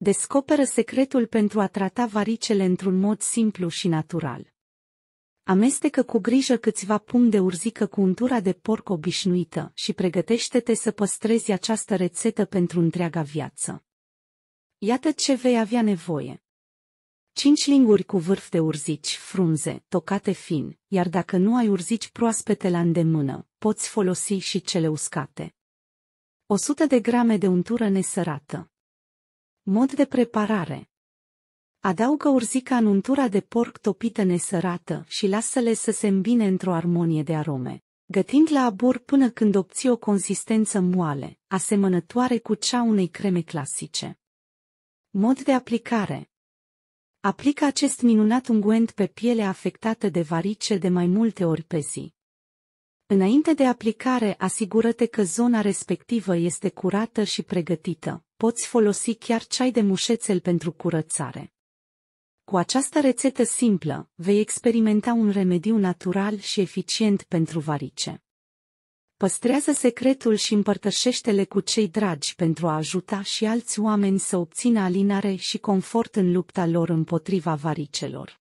Descoperă secretul pentru a trata varicele într-un mod simplu și natural. Amestecă cu grijă câțiva pumni de urzică cu untura de porc obișnuită și pregătește-te să păstrezi această rețetă pentru întreaga viață. Iată ce vei avea nevoie. 5 linguri cu vârf de urzici, frunze, tocate fin, iar dacă nu ai urzici proaspete la îndemână, poți folosi și cele uscate. 100 de grame de untură nesărată. Mod de preparare Adaugă urzica în untura de porc topită nesărată și lasă-le să se îmbine într-o armonie de arome, gătind la abur până când obții o consistență moale, asemănătoare cu cea unei creme clasice. Mod de aplicare Aplică acest minunat unguent pe piele afectată de varice de mai multe ori pe zi. Înainte de aplicare, asigură-te că zona respectivă este curată și pregătită. Poți folosi chiar ceai de mușețel pentru curățare. Cu această rețetă simplă, vei experimenta un remediu natural și eficient pentru varice. Păstrează secretul și împărtășește-le cu cei dragi pentru a ajuta și alți oameni să obțină alinare și confort în lupta lor împotriva varicelor.